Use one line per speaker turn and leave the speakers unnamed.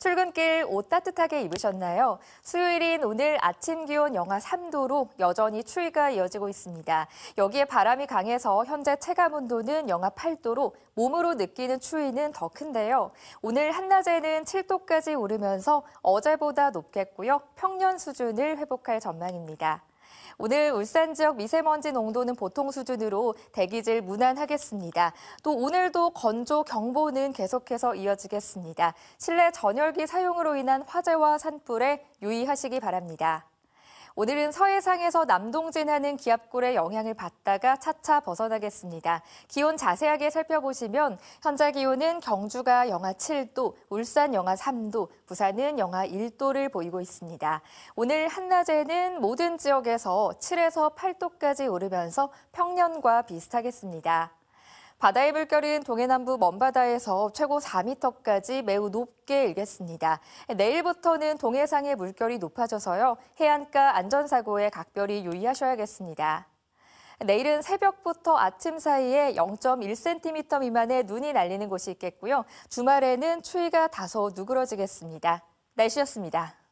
출근길 옷 따뜻하게 입으셨나요? 수요일인 오늘 아침 기온 영하 3도로 여전히 추위가 이어지고 있습니다. 여기에 바람이 강해서 현재 체감 온도는 영하 8도로 몸으로 느끼는 추위는 더 큰데요. 오늘 한낮에는 7도까지 오르면서 어제보다 높겠고요. 평년 수준을 회복할 전망입니다. 오늘 울산 지역 미세먼지 농도는 보통 수준으로 대기질 무난하겠습니다. 또 오늘도 건조 경보는 계속해서 이어지겠습니다. 실내 전열기 사용으로 인한 화재와 산불에 유의하시기 바랍니다. 오늘은 서해상에서 남동진하는 기압골의 영향을 받다가 차차 벗어나겠습니다. 기온 자세하게 살펴보시면 현재 기온은 경주가 영하 7도, 울산 영하 3도, 부산은 영하 1도를 보이고 있습니다. 오늘 한낮에는 모든 지역에서 7에서 8도까지 오르면서 평년과 비슷하겠습니다. 바다의 물결은 동해남부 먼바다에서 최고 4m까지 매우 높게 일겠습니다. 내일부터는 동해상의 물결이 높아져서요. 해안가 안전사고에 각별히 유의하셔야겠습니다. 내일은 새벽부터 아침 사이에 0.1cm 미만의 눈이 날리는 곳이 있겠고요. 주말에는 추위가 다소 누그러지겠습니다. 날씨였습니다.